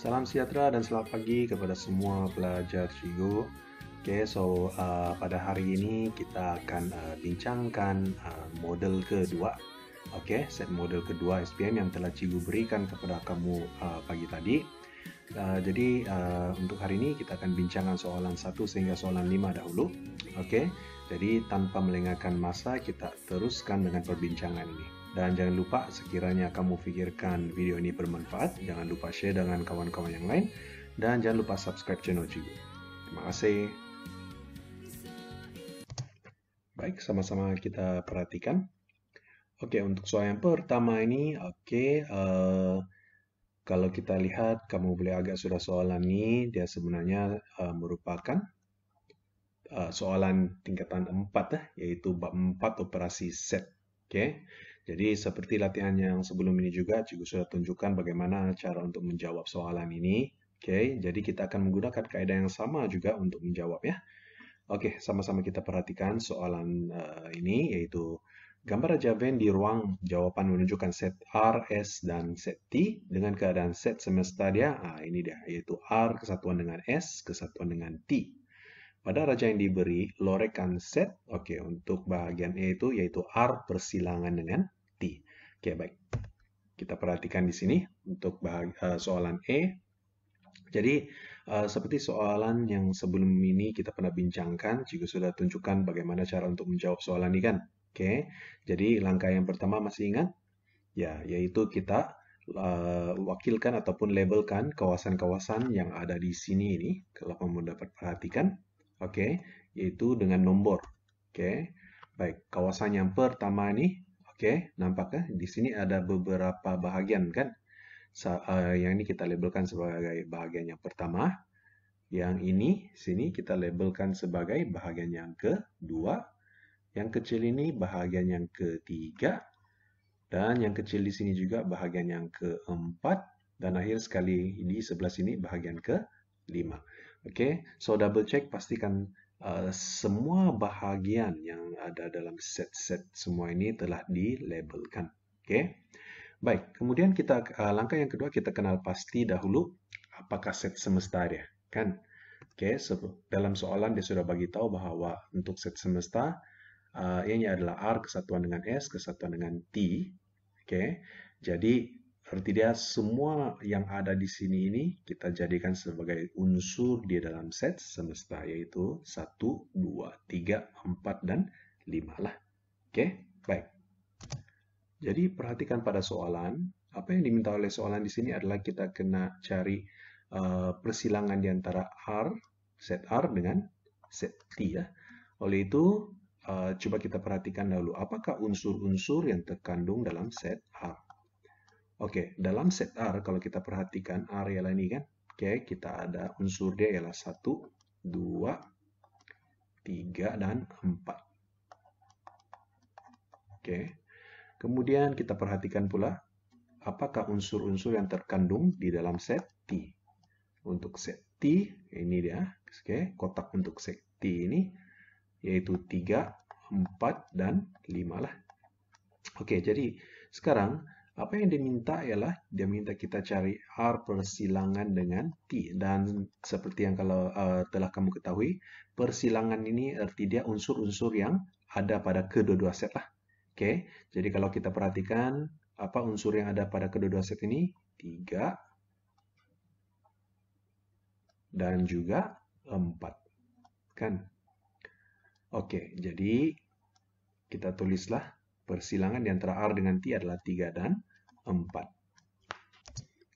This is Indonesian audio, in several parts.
Salam sejahtera dan selamat pagi kepada semua pelajar Trigo. Oke, okay, so uh, pada hari ini kita akan uh, bincangkan uh, model kedua. Oke, okay, set model kedua SPM yang telah Cigu berikan kepada kamu uh, pagi tadi. Uh, jadi uh, untuk hari ini kita akan bincangkan soalan 1 sehingga soalan 5 dahulu. Oke, okay? jadi tanpa melengahkan masa kita teruskan dengan perbincangan ini. Dan jangan lupa sekiranya kamu pikirkan video ini bermanfaat, jangan lupa share dengan kawan-kawan yang lain. Dan jangan lupa subscribe channel juga. Terima kasih. Baik, sama-sama kita perhatikan. Oke, untuk soal yang pertama ini, oke, uh, kalau kita lihat, kamu boleh agak sudah soalan ini, dia sebenarnya uh, merupakan uh, soalan tingkatan 4, eh, ya, yaitu bab 4 operasi set. Oke. Okay. Jadi seperti latihan yang sebelum ini juga, juga sudah tunjukkan bagaimana cara untuk menjawab soalan ini. Oke, okay, jadi kita akan menggunakan kaidah yang sama juga untuk menjawab ya. Oke, okay, sama-sama kita perhatikan soalan uh, ini yaitu gambar raja ben di ruang jawaban menunjukkan set R, S, dan set T dengan keadaan set semesta dia. Ah, ini dia, yaitu R kesatuan dengan S kesatuan dengan T. Pada raja yang diberi, lorekan set, oke, okay, untuk bagian E itu yaitu R persilangan dengan Oke, baik. Kita perhatikan di sini untuk eh, soalan E. Jadi, eh, seperti soalan yang sebelum ini kita pernah bincangkan, juga sudah tunjukkan bagaimana cara untuk menjawab soalan ini kan. Oke, jadi langkah yang pertama masih ingat? Ya, yaitu kita eh, wakilkan ataupun labelkan kawasan-kawasan yang ada di sini ini kalau kamu dapat perhatikan oke yaitu dengan nomor oke baik kawasan yang pertama ini Oke, nampaknya di sini ada beberapa bahagian kan? Sa uh, yang ini kita labelkan sebagai bahagian yang pertama. Yang ini, sini kita labelkan sebagai bahagian yang kedua. Yang kecil ini bahagian yang ketiga. Dan yang kecil di sini juga bahagian yang keempat. Dan akhir sekali di sebelah sini bahagian kelima. Oke, okay? so double check pastikan Eh, semua bahagian yang ada dalam set-set semua ini telah dilabelkan. Oke. Okay? Baik, kemudian kita uh, langkah yang kedua kita kenal pasti dahulu apakah set semesta dia, kan? Oke, okay, so, dalam soalan dia sudah bagi tahu bahwa untuk set semesta uh, ini adalah R kesatuan dengan S kesatuan dengan T. Oke. Okay? Jadi Artinya semua yang ada di sini ini kita jadikan sebagai unsur di dalam set semesta yaitu 1, 2, 3, 4, dan 5 lah. Oke, baik. Jadi perhatikan pada soalan, apa yang diminta oleh soalan di sini adalah kita kena cari uh, persilangan di antara R, set R dengan set T ya. Oleh itu, uh, coba kita perhatikan dahulu apakah unsur-unsur yang terkandung dalam set R. Oke, dalam set R, kalau kita perhatikan R ya ini kan, oke, kita ada unsur D ialah 1, 2, 3, dan 4. Oke, kemudian kita perhatikan pula, apakah unsur-unsur yang terkandung di dalam set T. Untuk set T, ini dia, oke, kotak untuk set T ini, yaitu 3, 4, dan 5 lah. Oke, jadi sekarang apa yang diminta ialah dia minta kita cari R persilangan dengan T. Dan seperti yang kalau uh, telah kamu ketahui, persilangan ini arti dia unsur-unsur yang ada pada kedua-dua set lah. Oke, okay? jadi kalau kita perhatikan apa unsur yang ada pada kedua-dua set ini? 3 dan juga 4. Kan? Oke, okay, jadi kita tulislah persilangan di antara R dengan T adalah 3 dan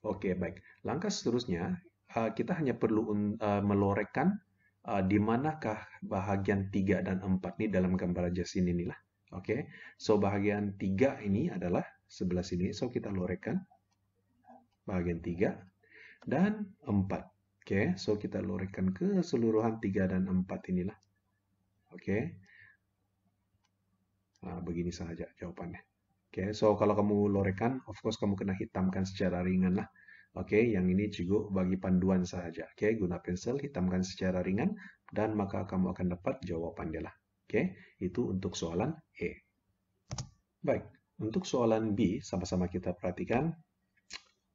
Oke, baik. Langkah seterusnya, eh, kita hanya perlu eh, melorekkan eh, di manakah bahagian 3 dan 4 ini dalam gambar jas inilah. Oke, so bahagian 3 ini adalah sebelah sini. So kita lorekkan bahagian 3 dan 4. Oke, so kita lorekkan keseluruhan 3 dan 4 inilah. Oke. Nah, begini saja jawabannya. Oke, okay, so kalau kamu lorekan, of course kamu kena hitamkan secara ringan lah. Oke, okay, yang ini juga bagi panduan saja. Oke, okay, guna pensil, hitamkan secara ringan, dan maka kamu akan dapat jawabannya lah. Oke, itu untuk soalan E. Baik, untuk soalan B, sama-sama kita perhatikan.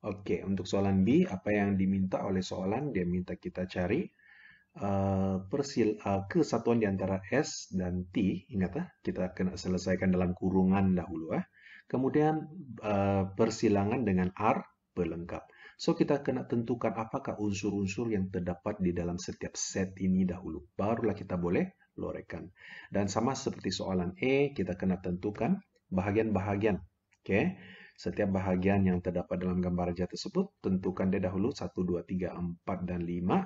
Oke, untuk soalan B, apa yang diminta oleh soalan, dia minta kita cari uh, persil uh, kesatuan di antara S dan T. Ingat, uh, kita akan selesaikan dalam kurungan dahulu. Uh. Kemudian uh, eh, bersilangan dengan R berlengkap. So, kita kena tentukan apakah unsur-unsur yang terdapat di dalam setiap set ini dahulu. Barulah kita boleh lorekan. Dan sama seperti soalan E, kita kena tentukan bahagian-bahagian. Oke. Okay? Setiap bahagian yang terdapat dalam gambar aja tersebut, tentukan dia dahulu 1, 2, 3, 4, dan 5. Oke.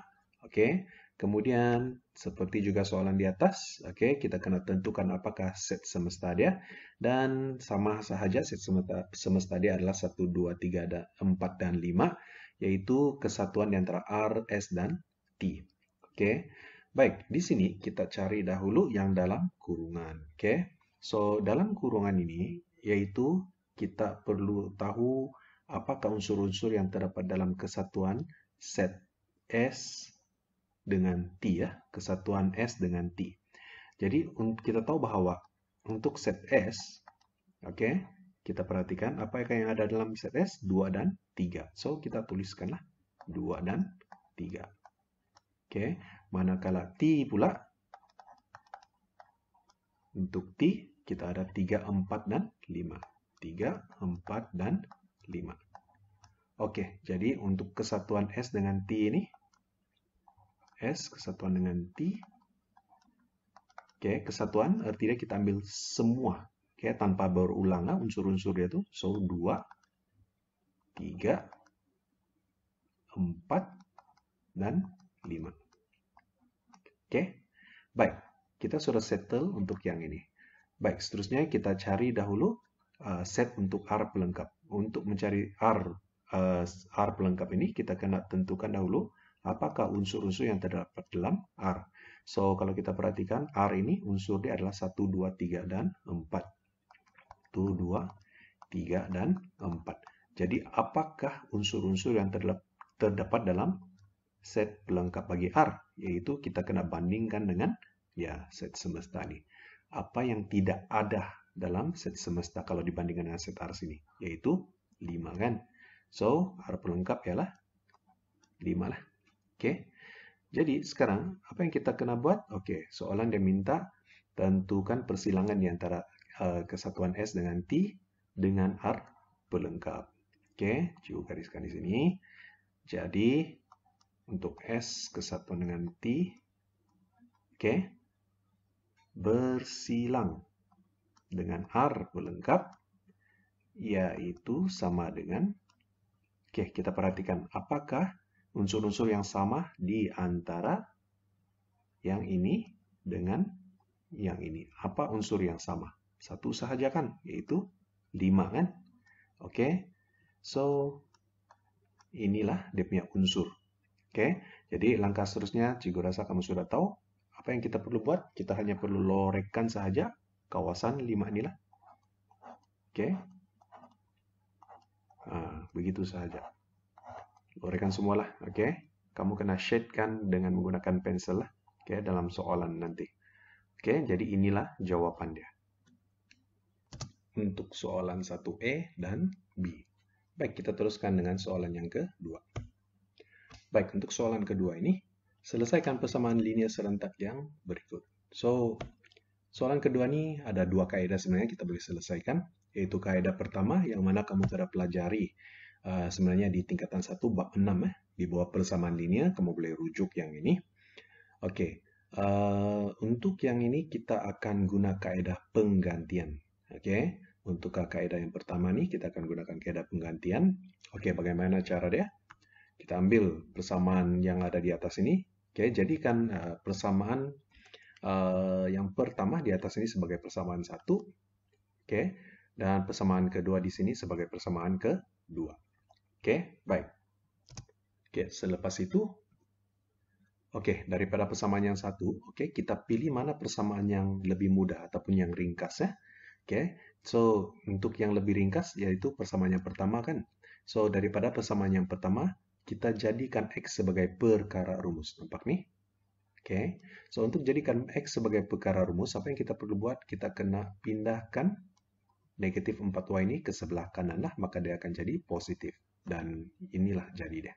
Okay? Kemudian, seperti juga soalan di atas, oke, okay, kita kena tentukan apakah set semesta dia. Dan sama sahaja set semesta, semesta dia adalah 1, 2, 3, 4, dan 5, yaitu kesatuan di antara R, S, dan T. Oke, okay. baik, di sini kita cari dahulu yang dalam kurungan. Oke, okay. so dalam kurungan ini, yaitu kita perlu tahu apakah unsur-unsur yang terdapat dalam kesatuan set S, dengan T ya, kesatuan S dengan T. Jadi kita tahu bahwa untuk set S, oke, okay, kita perhatikan apa yang ada dalam set S? 2 dan 3. So, kita tuliskanlah 2 dan 3. Oke, okay. manakala T pula, untuk T, kita ada 3, 4, dan 5. 3, 4, dan 5. Oke, okay, jadi untuk kesatuan S dengan T ini S kesatuan dengan T. Oke, kesatuan artinya kita ambil semua. Oke, tanpa berulang ah, unsur-unsurnya tuh. So, 2, 3, 4, dan 5. Oke, baik. Kita sudah settle untuk yang ini. Baik, seterusnya kita cari dahulu uh, set untuk R pelengkap. Untuk mencari R, uh, R pelengkap ini, kita kena tentukan dahulu apakah unsur-unsur yang terdapat dalam R. So, kalau kita perhatikan, R ini unsur dia adalah 1, 2, 3, dan 4. 1, 2, 3, dan 4. Jadi, apakah unsur-unsur yang terdapat dalam set pelengkap bagi R? Yaitu kita kena bandingkan dengan ya set semesta ini. Apa yang tidak ada dalam set semesta kalau dibandingkan dengan set R sini? Yaitu 5 kan? So, R pelengkap ialah 5 lah. Oke. Jadi sekarang apa yang kita kena buat? Oke, soalan dia minta tentukan persilangan di antara uh, kesatuan S dengan T dengan R pelengkap. Oke, cuba gariskan di sini. Jadi untuk S kesatuan dengan T oke bersilang dengan R pelengkap yaitu sama dengan oke kita perhatikan apakah unsur-unsur yang sama di antara yang ini dengan yang ini. Apa unsur yang sama? Satu sahaja kan, yaitu 5 kan? Oke, okay. so inilah dia punya unsur. Oke, okay. jadi langkah seterusnya Cikgu rasa kamu sudah tahu apa yang kita perlu buat. Kita hanya perlu lorekan saja kawasan 5 inilah. Oke, okay. nah, begitu saja uraikan semualah, oke? Okay? Kamu kena shade kan dengan menggunakan pensil lah, oke? Okay? Dalam soalan nanti, oke? Okay? Jadi inilah jawabannya untuk soalan 1E dan B. Baik, kita teruskan dengan soalan yang kedua. Baik, untuk soalan kedua ini, selesaikan persamaan linear serentak yang berikut. So, soalan kedua ini ada dua kaedah sebenarnya kita boleh selesaikan, yaitu kaedah pertama yang mana kamu sudah pelajari Eh, sebenarnya di tingkatan 1 bab 6 ya, di bawah persamaan linear, kamu boleh rujuk yang ini. Oke, okay. uh, eh, untuk yang ini kita akan guna kaedah penggantian. Oke, okay. untuk kaedah yang pertama nih kita akan gunakan kaedah penggantian. Oke, okay, bagaimana cara dia? Kita ambil persamaan yang ada di atas ini. Oke, okay, jadikan uh, persamaan uh, yang pertama di atas ini sebagai persamaan satu. Oke, okay. dan persamaan kedua di sini sebagai persamaan kedua. Oke, baik. Oke, selepas itu, oke, daripada persamaan yang satu, oke, kita pilih mana persamaan yang lebih mudah ataupun yang ringkas ya. Oke, so untuk yang lebih ringkas yaitu persamaan yang pertama kan. So daripada persamaan yang pertama, kita jadikan X sebagai perkara rumus. Nampak nih? Oke, so untuk jadikan X sebagai perkara rumus, apa yang kita perlu buat? Kita kena pindahkan negatif 4Y ini ke sebelah kanan lah, maka dia akan jadi positif. Dan inilah jadi deh.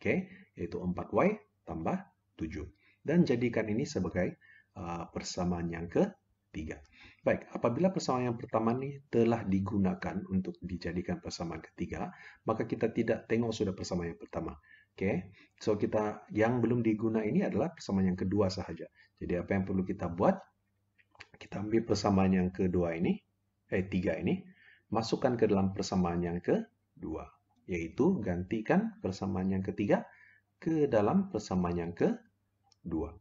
Oke, yaitu 4Y tambah 7. Dan jadikan ini sebagai uh, persamaan yang ketiga. Baik, apabila persamaan yang pertama ini telah digunakan untuk dijadikan persamaan ketiga, maka kita tidak tengok sudah persamaan yang pertama. Oke, okay? so kita yang belum diguna ini adalah persamaan yang kedua saja. Jadi apa yang perlu kita buat? Kita ambil persamaan yang kedua ini, eh tiga ini, masukkan ke dalam persamaan yang kedua yaitu gantikan persamaan yang ketiga ke dalam persamaan yang kedua.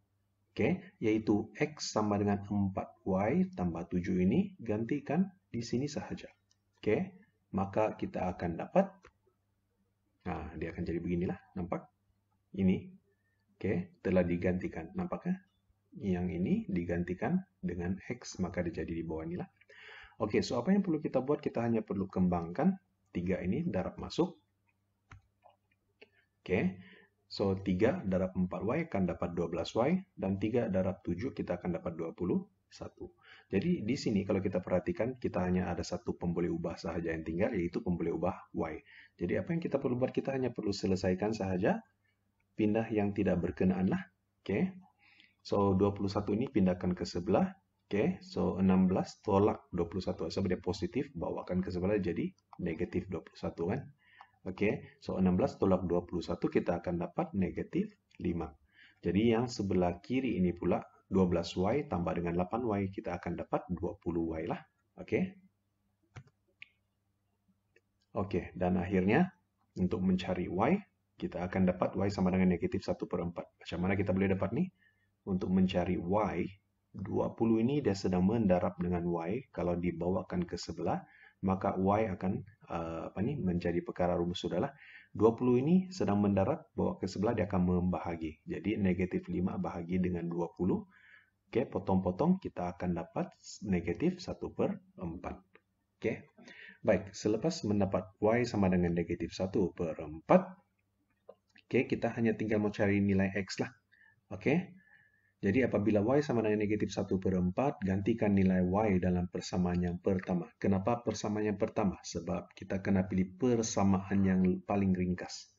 Oke, yaitu X sama dengan 4Y tambah 7 ini gantikan di sini saja. Oke, maka kita akan dapat, nah dia akan jadi beginilah, nampak? Ini, oke, telah digantikan, nampaknya? Yang ini digantikan dengan X, maka dia jadi di bawah inilah. Oke, so apa yang perlu kita buat? Kita hanya perlu kembangkan 3 ini darab masuk. Oke, okay. so 3 darab 4Y akan dapat 12Y, dan 3 darab 7 kita akan dapat 21. Jadi di sini kalau kita perhatikan, kita hanya ada satu pemboleh ubah sahaja yang tinggal, yaitu pemboleh ubah Y. Jadi apa yang kita perlu buat? Kita hanya perlu selesaikan sahaja pindah yang tidak berkenaan lah. Oke, okay. so 21 ini pindahkan ke sebelah, Oke, okay, so 16 tolak 21 dia positif, bawakan ke sebelah jadi negatif 21 kan. Oke, okay, so 16 tolak 21 kita akan dapat negatif 5. Jadi yang sebelah kiri ini pula 12y tambah dengan 8y kita akan dapat 20y lah. Oke. Okay. Oke, okay, dan akhirnya untuk mencari y, kita akan dapat y sama dengan negatif 1 per 4. Bagaimana kita boleh dapat nih? Untuk mencari y, 20 ini dia sedang mendarab dengan y. Kalau dibawakan ke sebelah, maka y akan uh, apa nih menjadi perkara rumus sudahlah. 20 ini sedang mendarat, bawa ke sebelah dia akan membahagi. Jadi negatif 5 bahagi dengan 20. Oke, potong-potong kita akan dapat negatif 1 per 4. Oke, baik. Selepas mendapat Y sama dengan negatif 1 per 4, oke, kita hanya tinggal mau cari nilai X lah. Oke, jadi apabila Y sama dengan negatif 1 per 4, gantikan nilai Y dalam persamaan yang pertama. Kenapa persamaan yang pertama? Sebab kita kena pilih persamaan yang paling ringkas.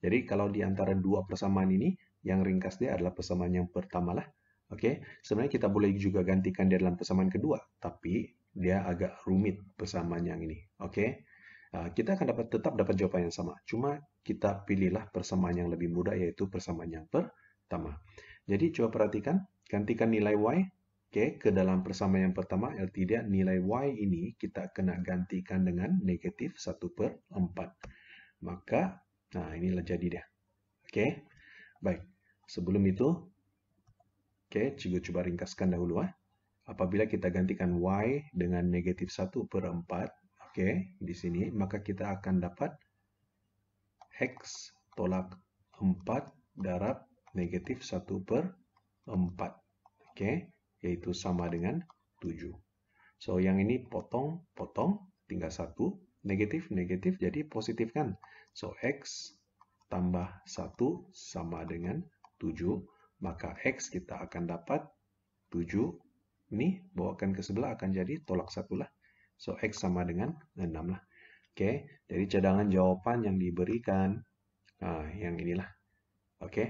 Jadi kalau di antara dua persamaan ini, yang ringkas dia adalah persamaan yang pertama lah. Oke, okay? sebenarnya kita boleh juga gantikan dia dalam persamaan kedua, tapi dia agak rumit persamaan yang ini. Oke, okay? Ah, kita akan dapat tetap dapat jawapan yang sama. Cuma kita pilihlah persamaan yang lebih mudah yaitu persamaan yang pertama. Jadi coba perhatikan, gantikan nilai Y Oke, ke dalam persamaan yang pertama, tidak nilai Y ini kita kena gantikan dengan negatif 1 per 4. Maka, nah inilah jadi dia. Oke, baik. Sebelum itu, oke, cikgu coba ringkaskan dahulu. Ah. Apabila kita gantikan Y dengan negatif 1 per 4, oke, di sini, maka kita akan dapat X tolak 4 darab negatif 1 per 4. Oke, okay? yaitu sama dengan 7. So, yang ini potong, potong, tinggal 1. Negatif, negatif, jadi positif kan? So, X tambah 1 sama dengan 7. Maka X kita akan dapat 7. Ini bawakan ke sebelah akan jadi tolak 1 lah. So, X sama dengan 6 lah. Oke, okay? jadi cadangan jawaban yang diberikan, nah, yang inilah. Oke, okay?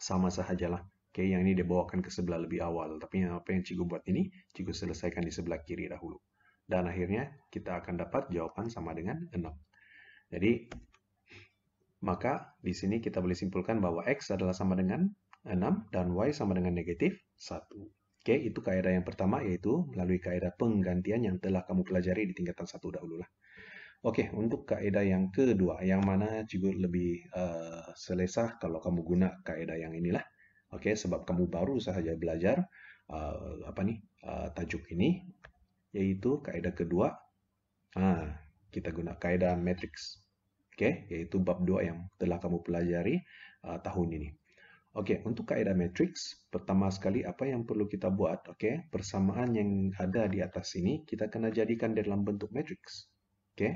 sama sajalah. Oke, yang ini dibawakan ke sebelah lebih awal, tapi yang apa yang Cikgu buat ini, Cikgu selesaikan di sebelah kiri dahulu. Dan akhirnya kita akan dapat jawaban sama dengan 6. Jadi, maka di sini kita boleh simpulkan bahwa X adalah sama dengan 6 dan Y sama dengan negatif 1. Oke, itu kaidah yang pertama yaitu melalui kaidah penggantian yang telah kamu pelajari di tingkatan 1 dahulu lah. Oke, untuk kaedah yang kedua, yang mana juga lebih uh, eh, selesa kalau kamu guna kaedah yang inilah. Oke, sebab kamu baru saja belajar uh, apa nih uh, tajuk ini, yaitu kaedah kedua. Ah, kita guna kaedah matrix. Oke, yaitu bab 2 yang telah kamu pelajari uh, tahun ini. Oke, untuk kaedah matrix, pertama sekali apa yang perlu kita buat? Oke, persamaan yang ada di atas ini kita kena jadikan dalam bentuk matrix. Oke, okay.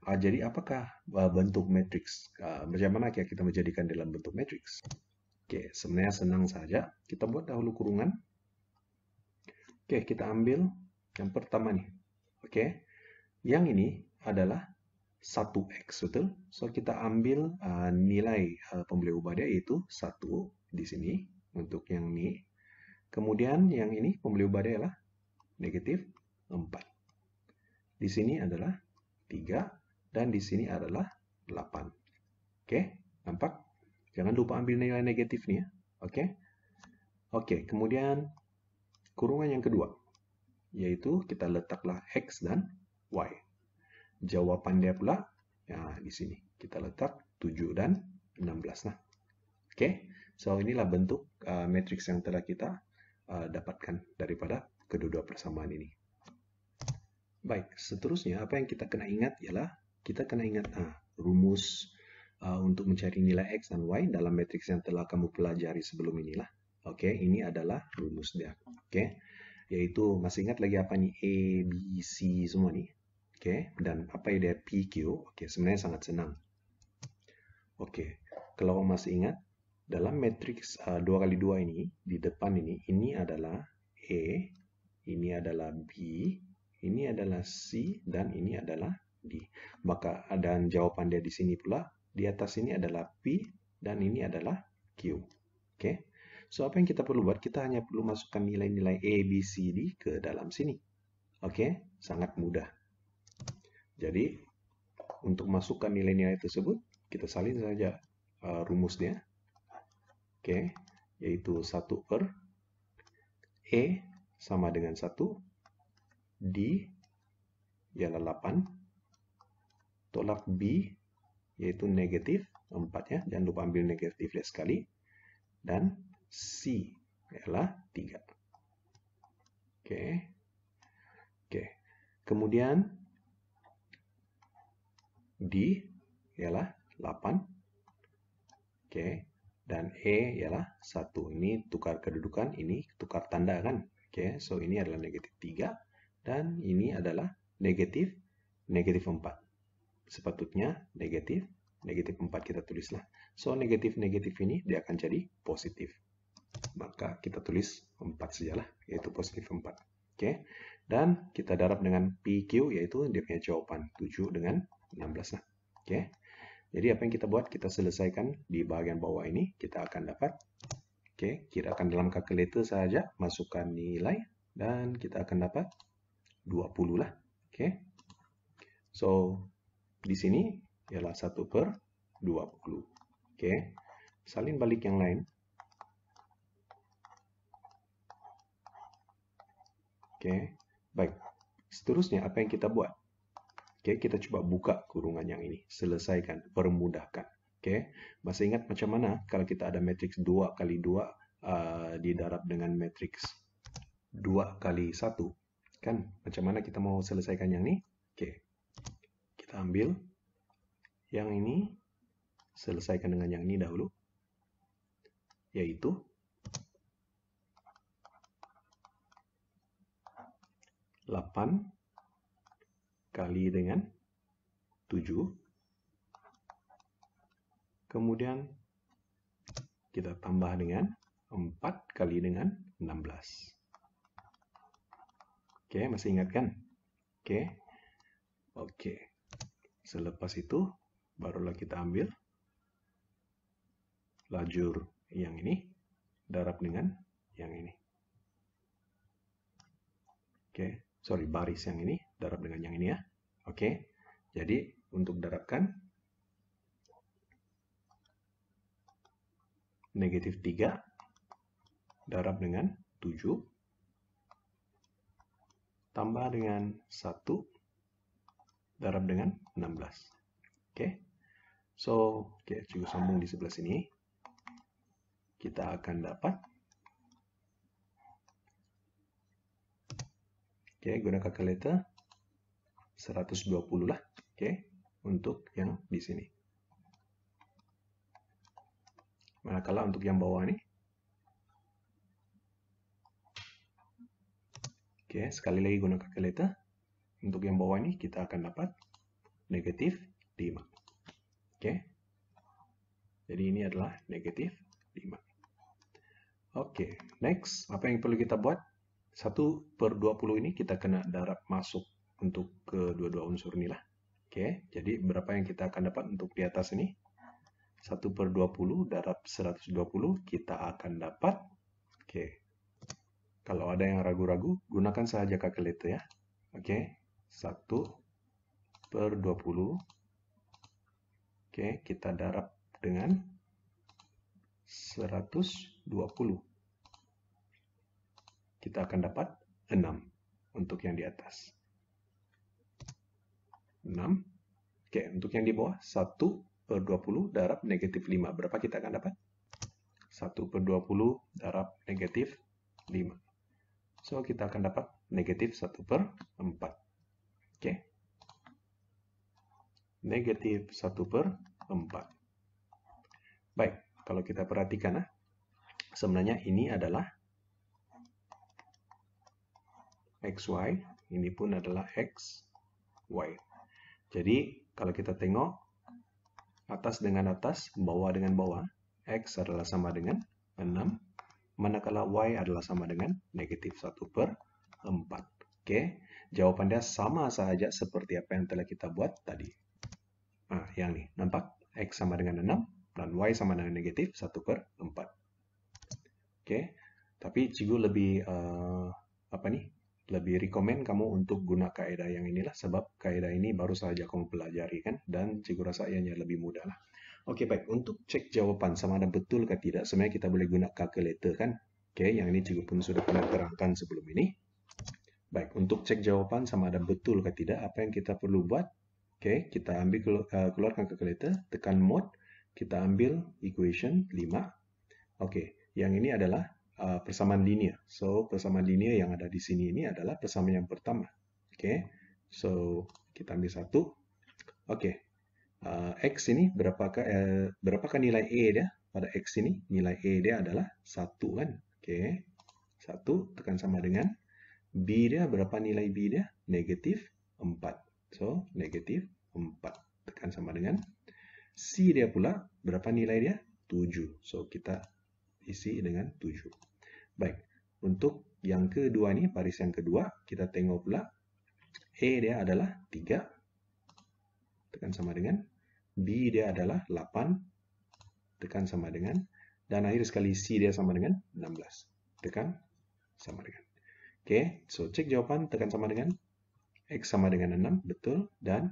Uh, jadi apakah uh, bentuk matriks? Uh, ah, bagaimana kita menjadikan dalam bentuk matriks? Oke, okay, sebenarnya senang saja. Kita buat dahulu kurungan. Oke, okay, kita ambil yang pertama nih. Oke, okay. yang ini adalah 1x, betul? So, kita ambil uh, nilai uh, pembeli ubahnya yaitu 1 di sini untuk yang ini. Kemudian yang ini pembeli ubahnya adalah negatif 4. Di sini adalah 3 dan di sini adalah 8. Oke, nampak? Jangan lupa ambil nilai negatifnya. Oke. Oke, kemudian kurungan yang kedua yaitu kita letaklah x dan y. Jawaban dia pula ya di sini kita letak 7 dan 16. Nah, oke. Okay. So inilah bentuk uh, matriks yang telah kita uh, dapatkan daripada kedua persamaan ini. Baik, seterusnya apa yang kita kena ingat ialah kita kena ingat ah, rumus uh, untuk mencari nilai X dan Y dalam matriks yang telah kamu pelajari sebelum inilah. Oke, okay, ini adalah rumus dia. Oke, okay? yaitu masih ingat lagi apa nih A, B, C semua nih. Oke, okay? dan apa dia P, Q. Oke, okay, sebenarnya sangat senang. Oke, okay. kalau masih ingat dalam matriks uh, ah, 2 kali 2 ini di depan ini ini adalah A, ini adalah B, ini adalah C dan ini adalah di Maka dan jawaban dia di sini pula, di atas ini adalah P dan ini adalah Q. Oke. So apa yang kita perlu buat? Kita hanya perlu masukkan nilai-nilai A, B, C, D ke dalam sini. Oke, sangat mudah. Jadi untuk masukkan nilai-nilai tersebut, kita salin saja uh, rumusnya. Oke, yaitu 1 per E sama dengan 1 D ialah 8 tolak B yaitu negatif 4 ya. Jangan lupa ambil negatifnya sekali. Dan C ialah 3. Oke. Okay. Oke. Okay. Kemudian D ialah 8. Oke. Okay. Dan E ialah 1. Ini tukar kedudukan, ini tukar tanda kan. Oke, okay. so ini adalah negatif 3. Dan ini adalah negatif negatif 4 sepatutnya negatif. Negatif 4 kita tulislah. So, negatif-negatif ini dia akan jadi positif. Maka kita tulis 4 sajalah, yaitu positif 4. Oke, okay? dan kita darab dengan PQ, yaitu dia punya jawaban 7 dengan 16 lah. Oke, okay? jadi apa yang kita buat, kita selesaikan di bagian bawah ini, kita akan dapat Oke, okay, akan dalam kalkulator saja, masukkan nilai, dan kita akan dapat 20 lah. Oke. Okay. So, di sini ialah 1 per 20. Oke, okay. salin balik yang lain. Oke, okay. baik. Seterusnya apa yang kita buat? Oke, okay, kita coba buka kurungan yang ini. Selesaikan, permudahkan. Oke, okay. masih ingat macam mana kalau kita ada matriks 2 kali 2 uh, eh, didarab dengan matriks 2 kali 1? Kan, macam mana kita mau selesaikan yang ini? kita ambil yang ini selesaikan dengan yang ini dahulu yaitu delapan kali dengan 7, kemudian kita tambah dengan 4 kali dengan 16 Oke, masih ingatkan? Oke. Oke. Selepas itu, barulah kita ambil lajur yang ini, darab dengan yang ini. Oke, okay. sorry, baris yang ini, darab dengan yang ini ya. Oke, okay. jadi untuk darabkan, negatif 3, darab dengan 7, tambah dengan 1, darab dengan 16. Oke. Okay. So, oke, okay, cukup sambung di sebelah sini. Kita akan dapat Oke, okay, gunakan kalkulator 120 lah, oke, okay, untuk yang di sini. Manakala untuk yang bawah nih. Oke, okay, sekali lagi gunakan kalkulator untuk yang bawah ini kita akan dapat negatif 5. Oke. Jadi ini adalah negatif 5. Oke, next. Apa yang perlu kita buat? 1 per 20 ini kita kena darab masuk untuk kedua-dua unsur inilah. Oke, jadi berapa yang kita akan dapat untuk di atas ini? 1 per 20 darab 120 kita akan dapat. Oke, kalau ada yang ragu-ragu, gunakan saja kalkulator ya. Oke, 1 per 20. Oke, kita darab dengan 120. Kita akan dapat 6 untuk yang di atas. 6. Oke, untuk yang di bawah 1 per 20 darab negatif 5. Berapa kita akan dapat? 1 per 20 darab negatif 5. So, kita akan dapat negatif 1 per 4. Oke. Negatif 1 per 4. Baik, kalau kita perhatikan, nah, sebenarnya ini adalah XY, ini pun adalah XY. Jadi, kalau kita tengok, atas dengan atas, bawah dengan bawah, X adalah sama dengan 6, manakala Y adalah sama dengan negatif 1 per 4. Oke, Jawabannya sama saja seperti apa yang telah kita buat tadi. Nah, yang ini nampak? X sama dengan 6, dan Y sama dengan negatif 1 per 4. Oke, tapi Cigu lebih, uh, apa nih, lebih rekomend kamu untuk guna kaedah yang inilah sebab kaedah ini baru saja kamu pelajari kan dan cikgu rasa ianya lebih mudah lah. Oke baik untuk cek jawaban sama ada betul atau tidak sebenarnya kita boleh guna calculator kan. Oke yang ini cikgu pun sudah pernah terangkan sebelum ini. Baik, untuk cek jawaban sama ada betul atau tidak, apa yang kita perlu buat? Oke, okay, kita ambil eh, keluarkan kalkulator, tekan mode, kita ambil equation 5. Oke, okay, yang ini adalah eh, persamaan linear. So, persamaan linear yang ada di sini ini adalah persamaan yang pertama. Oke, okay, so kita ambil satu. Oke, uh, X ini berapakah, uh, berapakah nilai E dia? Pada X ini, nilai E dia adalah satu kan? Oke, satu tekan sama dengan B dia berapa nilai B dia? Negatif 4. So, negatif 4. Tekan sama dengan. C dia pula, berapa nilai dia? 7. So, kita isi dengan 7. Baik, untuk yang kedua ini, baris yang kedua, kita tengok pula. A dia adalah 3. Tekan sama dengan. B dia adalah 8. Tekan sama dengan. Dan akhir sekali C dia sama dengan 16. Tekan sama dengan. Oke, so cek jawaban tekan sama dengan X sama dengan 6, betul. Dan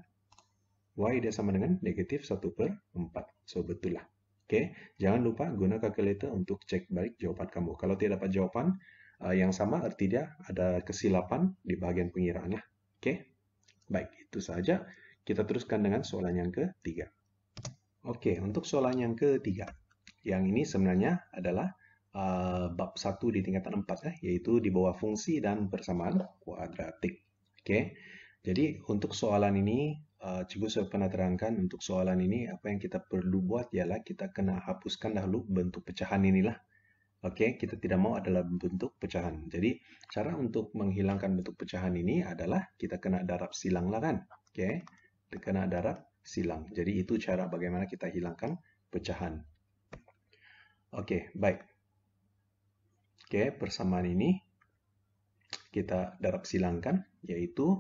Y dia sama dengan negatif 1 per 4. So, betul lah. Oke, jangan lupa guna kalkulator untuk cek balik jawaban kamu. Kalau tidak dapat jawaban uh, yang sama, arti dia ada kesilapan di bagian pengiraan lah. Oke, baik. Itu saja. Kita teruskan dengan soalan yang ketiga. Oke, untuk soalan yang ketiga. Yang ini sebenarnya adalah Eh, bab 1 di tingkatan 4 ya, yaitu di bawah fungsi dan persamaan kuadratik. Oke. Jadi untuk soalan ini uh, eh, Cikgu sudah pernah terangkan untuk soalan ini apa yang kita perlu buat ialah kita kena hapuskan dahulu bentuk pecahan inilah. Oke, okay? kita tidak mau adalah bentuk pecahan. Jadi cara untuk menghilangkan bentuk pecahan ini adalah kita kena darab silang lah kan. Oke. Okay? kena darab silang. Jadi itu cara bagaimana kita hilangkan pecahan. Oke, okay, baik. Oke, persamaan ini kita darab silangkan, yaitu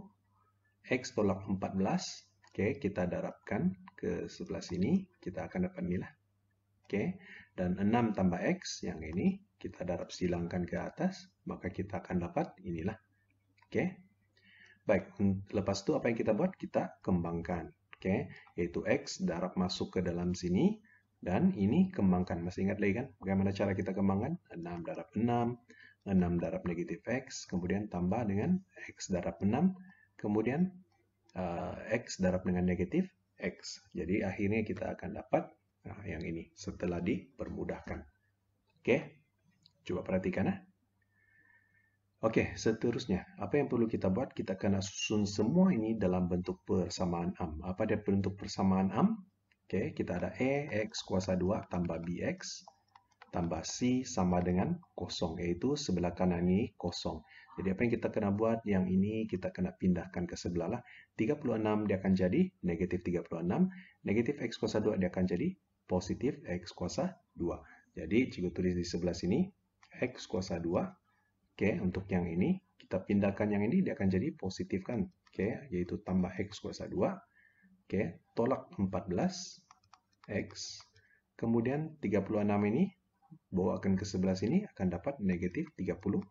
X tolak 14. Oke, kita darabkan ke sebelah sini, kita akan dapat nilai. Oke, dan 6 tambah X yang ini, kita darab silangkan ke atas, maka kita akan dapat inilah. Oke, baik. Lepas itu apa yang kita buat? Kita kembangkan. Oke, yaitu X darab masuk ke dalam sini, dan ini kembangkan. Masih ingat lagi kan bagaimana cara kita kembangkan? 6 darab 6, 6 darab negatif X, kemudian tambah dengan X darab 6, kemudian uh, X darab dengan negatif X. Jadi akhirnya kita akan dapat nah, yang ini setelah dipermudahkan. Oke, coba perhatikan nah. Oke, seterusnya, apa yang perlu kita buat? Kita akan susun semua ini dalam bentuk persamaan am. Apa dia bentuk persamaan am? Oke, kita ada E, X kuasa 2 tambah BX tambah C sama dengan kosong, yaitu sebelah kanan ini kosong. Jadi apa yang kita kena buat? Yang ini kita kena pindahkan ke sebelah lah. 36 dia akan jadi negatif 36. Negatif X kuasa 2 dia akan jadi positif X kuasa 2. Jadi jika tulis di sebelah sini, X kuasa 2. Oke, untuk yang ini, kita pindahkan yang ini, dia akan jadi positif kan? Oke, yaitu tambah X kuasa 2 Oke, tolak 14, X. Kemudian 36 ini, bawa akan ke sebelah sini, akan dapat negatif 36.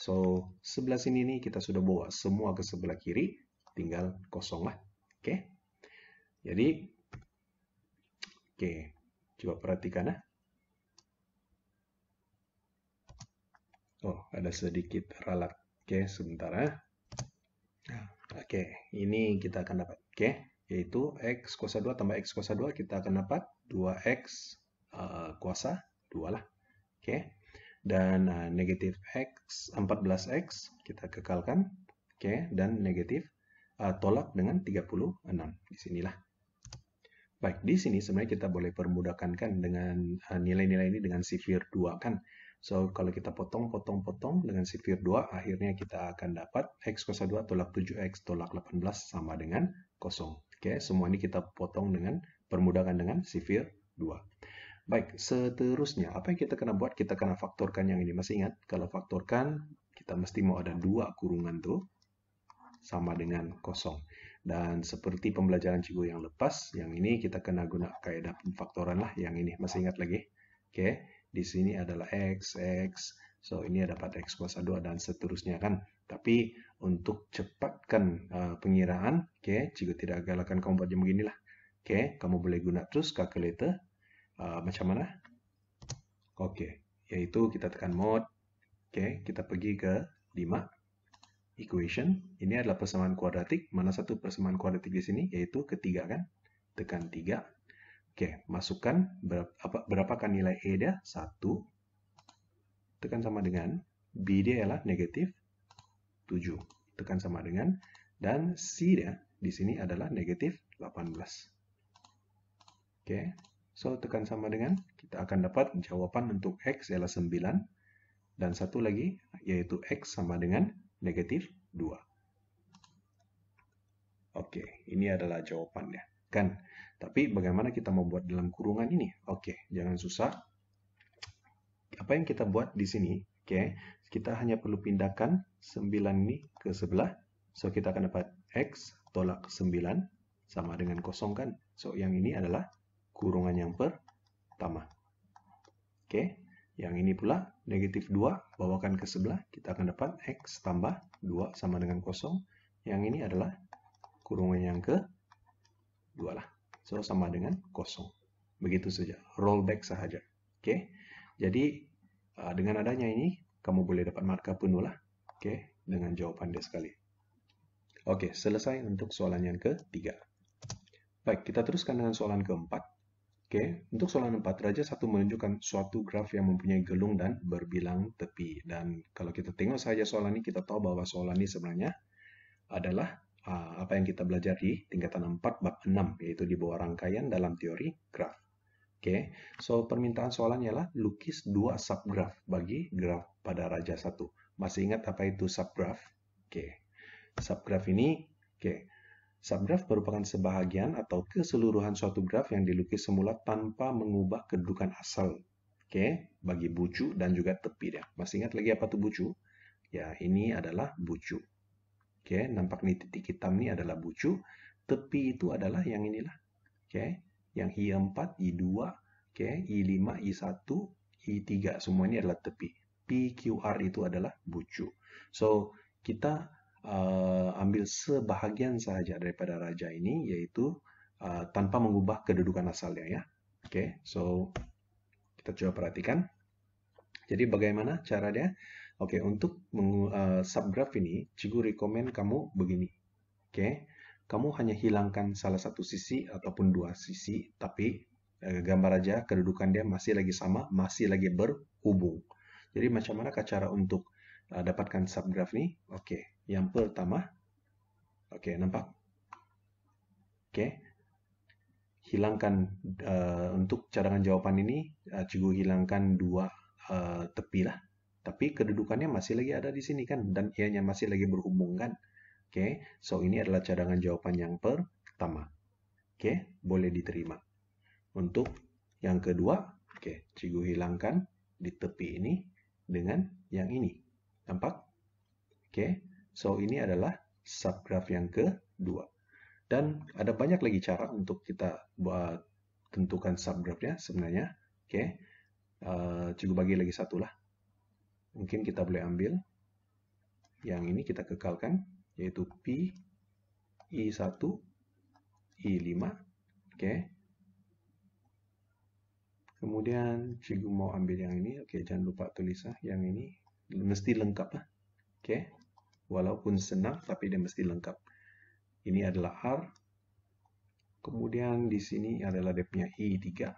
So, sebelah sini nih kita sudah bawa semua ke sebelah kiri, tinggal kosong lah. Oke, jadi, oke, coba perhatikan ya. Oh, ada sedikit ralat. Oke, sebentar ya. Oke, ini kita akan dapat. Oke yaitu X kuasa 2 tambah X kuasa 2 kita akan dapat 2X uh, eh, kuasa 2 lah. Oke. Okay. Dan uh, negatif X, 14X kita kekalkan. Oke. Okay. Dan negatif uh, tolak dengan 36 di sinilah. Baik, di sini sebenarnya kita boleh permudahkan kan dengan nilai-nilai uh, ini dengan sifir 2 kan. So, kalau kita potong, potong, potong dengan sifir 2, akhirnya kita akan dapat X kuasa 2 tolak 7X tolak 18 sama dengan kosong. Oke, semua ini kita potong dengan permudahkan dengan sifir 2. Baik, seterusnya apa yang kita kena buat? Kita kena faktorkan yang ini. Masih ingat? Kalau faktorkan, kita mesti mau ada dua kurungan tuh sama dengan kosong. Dan seperti pembelajaran Cigo yang lepas, yang ini kita kena guna kaidah faktoran lah yang ini. Masih ingat lagi? Oke, di sini adalah X, X, So ini ada pada X kuasa 2 dan seterusnya kan. Tapi untuk cepatkan uh, pengiraan, oke, okay, jika tidak galakan kamu buat beginilah. Oke, okay, kamu boleh guna terus calculator uh, eh, macam mana? Oke, okay, yaitu kita tekan mod, Oke, okay, kita pergi ke 5 equation. Ini adalah persamaan kuadratik. Mana satu persamaan kuadratik di sini? Yaitu ketiga kan? Tekan 3. Oke, masukkan berapa, berapakah nilai e dia? 1 tekan sama dengan B dia ialah negatif 7 tekan sama dengan dan C dia di sini adalah negatif 18 oke okay. so tekan sama dengan kita akan dapat jawaban untuk X ialah 9 dan satu lagi yaitu X sama dengan negatif 2 oke okay. ini adalah jawabannya kan tapi bagaimana kita membuat dalam kurungan ini oke okay. jangan susah apa yang kita buat di sini, oke, okay, kita hanya perlu pindahkan 9 ini ke sebelah. So, kita akan dapat X tolak 9 sama dengan kosong kan. So, yang ini adalah kurungan yang pertama. Oke, okay. yang ini pula negatif 2, bawakan ke sebelah. Kita akan dapat X tambah 2 sama dengan kosong. Yang ini adalah kurungan yang ke 2 lah. So, sama dengan kosong. Begitu saja, rollback sahaja. Oke. Okay. Jadi eh, dengan adanya ini kamu boleh dapat markah penuh lah. Oke, dengan jawapan dia sekali. Oke, selesai untuk soalan yang ketiga. Baik, kita teruskan dengan soalan keempat. Oke, untuk soalan 4, raja satu menunjukkan suatu graf yang mempunyai gelung dan berbilang tepi. Dan kalau kita tengok saja soalan ini, kita tahu bahwa soalan ini sebenarnya adalah eh, apa yang kita belajar di tingkatan empat bab enam yaitu di bawah rangkaian dalam teori graf. Oke, okay. so permintaan soalannya ialah lukis dua subgraf bagi graf pada raja satu. Masih ingat apa itu subgraf? Oke, okay. subgraf ini, oke, okay. subgraf merupakan sebahagian atau keseluruhan suatu graf yang dilukis semula tanpa mengubah kedudukan asal. Oke, bagi bucu dan juga tepi ya. Masih ingat lagi apa itu bucu? Ya, ini adalah bucu. Oke, nampak nih titik hitam ini adalah bucu, tepi itu adalah yang inilah. Oke yang I4, I2, okay, I5, I1, I3, semua ini adalah tepi. PQR itu adalah bucu. So, kita uh, ambil sebahagian saja daripada raja ini, yaitu uh, tanpa mengubah kedudukan asalnya ya. Oke, okay, so kita coba perhatikan. Jadi bagaimana caranya? Oke, okay, untuk uh, subgraph ini, Cikgu rekomen kamu begini. Oke, okay, kamu hanya hilangkan salah satu sisi ataupun dua sisi, tapi eh, gambar aja kedudukan dia masih lagi sama, masih lagi berhubung. Jadi macam mana cara untuk eh, dapatkan subgraf ini? Oke, okay. yang pertama, oke okay, nampak? Oke, okay. hilangkan uh, untuk cadangan jawaban ini, uh, eh, cikgu hilangkan dua uh, tepi lah. Tapi kedudukannya masih lagi ada di sini kan, dan ianya masih lagi berhubung kan? Oke, okay? so ini adalah cadangan jawaban yang pertama. Oke, okay? boleh diterima. Untuk yang kedua, oke, okay, cigu hilangkan di tepi ini dengan yang ini. Nampak? Oke, okay? so ini adalah subgraf yang kedua. Dan ada banyak lagi cara untuk kita buat tentukan subgrafnya sebenarnya. Oke, okay? uh, eh, cigu bagi lagi satu lah. Mungkin kita boleh ambil yang ini kita kekalkan yaitu P, i1 i5 oke okay. kemudian cikgu mau ambil yang ini oke okay, jangan lupa tulis lah, yang ini mesti lengkap lah oke okay. walaupun senang tapi dia mesti lengkap ini adalah R kemudian di sini adalah dia punya i3 oke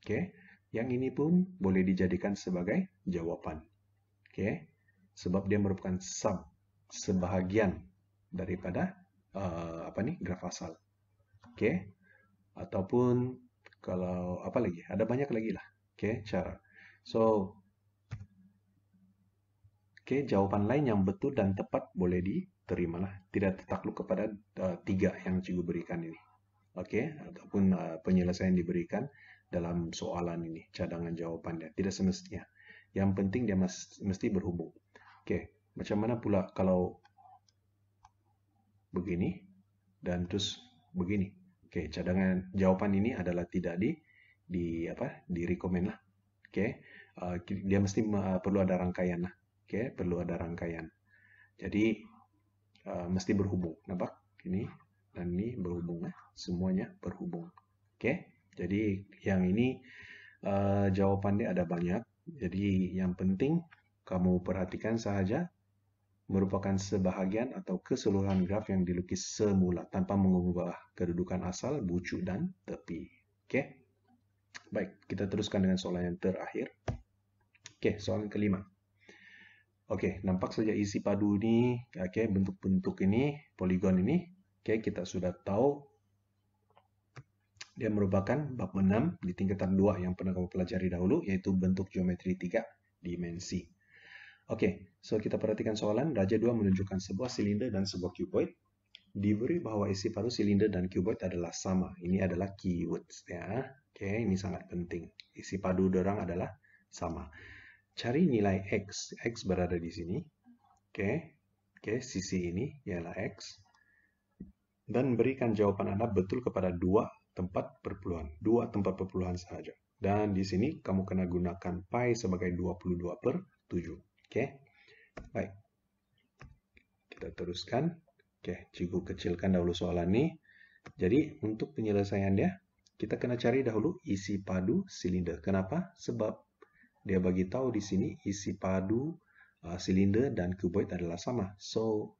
okay. yang ini pun boleh dijadikan sebagai jawaban oke okay. sebab dia merupakan sub sebahagian daripada uh, apa nih graf asal. Oke. Okay? Ataupun kalau apa lagi? Ada banyak lagi lah. Oke, okay? cara. So Oke, okay, jawaban lain yang betul dan tepat boleh diterima lah, tidak tertakluk kepada uh, tiga yang cikgu berikan ini. Oke, okay? ataupun uh, penyelesaian diberikan dalam soalan ini, cadangan jawabannya, tidak semestinya. Yang penting dia mesti berhubung. Oke, okay. macam mana pula kalau begini, dan terus begini. Oke, cadangan jawaban ini adalah tidak di di apa direkomend lah. Oke, uh, dia mesti uh, perlu ada rangkaian lah. Oke, perlu ada rangkaian. Jadi uh, mesti berhubung, nampak? Ini dan ini berhubung lah. Eh. semuanya berhubung. Oke, jadi yang ini uh, jawabannya ada banyak. Jadi yang penting kamu perhatikan saja merupakan sebahagian atau keseluruhan graf yang dilukis semula tanpa mengubah kedudukan asal, bucu, dan tepi. Oke, baik, kita teruskan dengan soalan yang terakhir. Oke, soalan kelima. Oke, nampak saja isi padu ini, oke, bentuk-bentuk ini, poligon ini, oke, kita sudah tahu dia merupakan bab 6 di tingkatan 2 yang pernah kamu pelajari dahulu, yaitu bentuk geometri 3 dimensi. Oke, so kita perhatikan soalan. Raja 2 menunjukkan sebuah silinder dan sebuah cuboid. Diberi bahwa isi paru silinder dan cuboid adalah sama. Ini adalah keywords ya. Oke, ini sangat penting. Isi padu dorang adalah sama. Cari nilai X. X berada di sini. Oke, oke sisi ini ialah X. Dan berikan jawaban Anda betul kepada dua tempat perpuluhan. Dua tempat perpuluhan saja. Dan di sini kamu kena gunakan pi sebagai 22 per 7. Oke, baik. Kita teruskan. Oke, cukup kecilkan dahulu soalan ini. Jadi, untuk penyelesaiannya, kita kena cari dahulu isi padu silinder. Kenapa? Sebab dia bagi tahu di sini isi padu uh, silinder dan kuboid adalah sama. So,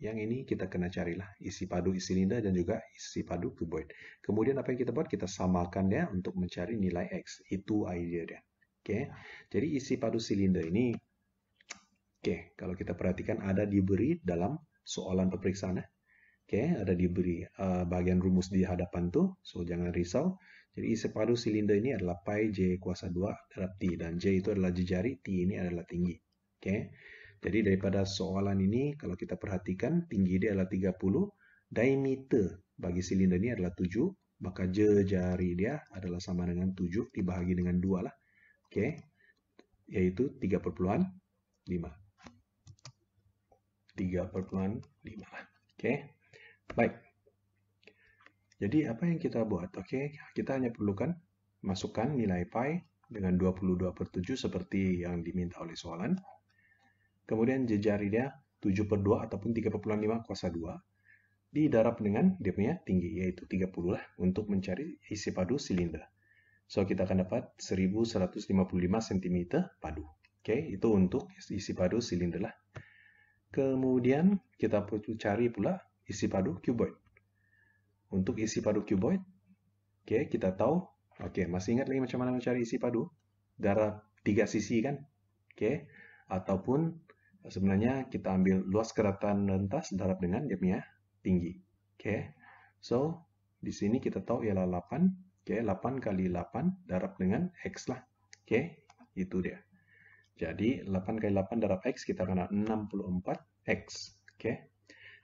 yang ini kita kena carilah isi padu isi silinder dan juga isi padu kuboid. Kemudian apa yang kita buat? Kita samakan ya untuk mencari nilai X. Itu idea dia. Okay. Ya. Jadi isi padu silinder ini, okay, kalau kita perhatikan ada diberi dalam soalan peperiksaan. Eh. Ya. Okay, ada diberi uh, bagian rumus di hadapan tu, so jangan risau. Jadi isi padu silinder ini adalah pi j kuasa 2 terhadap t, dan j itu adalah jejari, t ini adalah tinggi. Okay. Jadi daripada soalan ini, kalau kita perhatikan, tinggi dia adalah 30, diameter bagi silinder ini adalah 7, maka jejari dia adalah sama dengan 7 dibahagi dengan 2 lah. Oke. Yaitu 3,5. 3,5. Oke. Baik. Jadi apa yang kita buat? Oke, kita hanya perlukan masukkan nilai pi dengan 22 per 7 seperti yang diminta oleh soalan. Kemudian jejari dia 7 per 2 ataupun 3,5 kuasa 2 di darab dengan dia punya tinggi yaitu 30 lah untuk mencari isi padu silinder. So kita akan dapat 1155 cm padu. Oke, okay, itu untuk isi padu silinder lah. Kemudian kita perlu cari pula isi padu cuboid. Untuk isi padu cuboid, oke okay, kita tahu, oke okay, masih ingat lagi macam mana mencari isi padu? Darah tiga sisi kan, oke? Okay? Ataupun sebenarnya kita ambil luas keratan rentas darab dengan dia tinggi, oke? Okay? So di sini kita tahu ialah 8 Oke, 8 kali 8 darab dengan X lah. Oke, itu dia. Jadi, 8 kali 8 darab X, kita kena 64X. Oke,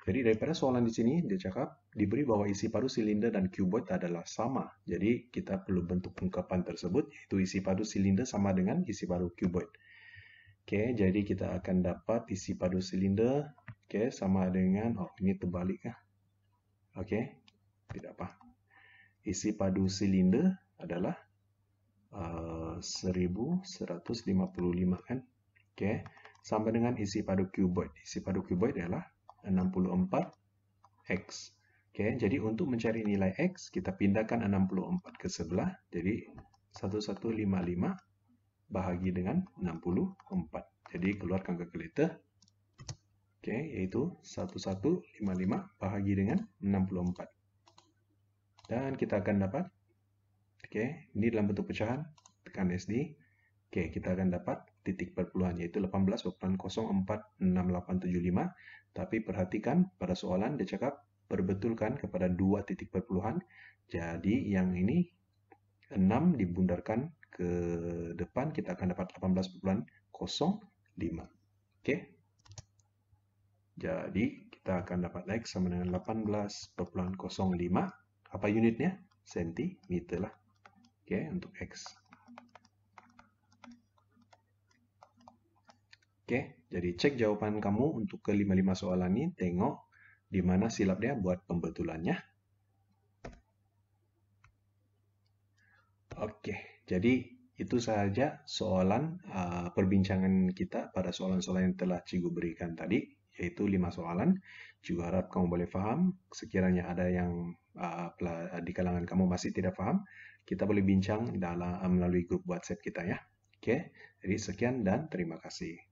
jadi daripada soalan di sini, dia cakap, diberi bahwa isi padu silinder dan cuboid adalah sama. Jadi, kita perlu bentuk ungkapan tersebut, yaitu isi padu silinder sama dengan isi padu cuboid. Oke, jadi kita akan dapat isi padu silinder, oke, sama dengan, oh ini terbalik ya. Oke, tidak apa. Isi padu silinder adalah eh, uh, 1155 kan. Oke, okay. sama dengan isi padu cuboid. Isi padu cuboid adalah 64 X. Oke, okay. jadi untuk mencari nilai X, kita pindahkan 64 ke sebelah. Jadi 1155 bahagi dengan 64. Jadi keluar kalkulator. Oke, okay, yaitu 1155 bahagi dengan 64. Dan kita akan dapat, oke, okay, ini dalam bentuk pecahan, tekan SD. Oke, okay, kita akan dapat titik perpuluhan, yaitu 18.046875. Tapi perhatikan, pada soalan dia cakap perbetulkan kepada dua titik perpuluhan. Jadi yang ini 6 dibundarkan ke depan, kita akan dapat 18.05. Oke. Jadi kita akan dapat X sama dengan 18.05 apa unitnya? meter lah. Oke, okay, untuk X. Oke, okay, jadi cek jawaban kamu untuk ke 55 soalan ini. Tengok di mana silapnya buat pembetulannya. Oke, okay, jadi itu saja soalan uh, perbincangan kita pada soalan-soalan yang telah Cigu berikan tadi, yaitu lima soalan. Juga harap kamu boleh faham. Sekiranya ada yang uh, di kalangan kamu masih tidak faham, kita boleh bincang dalam melalui grup WhatsApp kita ya. Oke, jadi sekian dan terima kasih.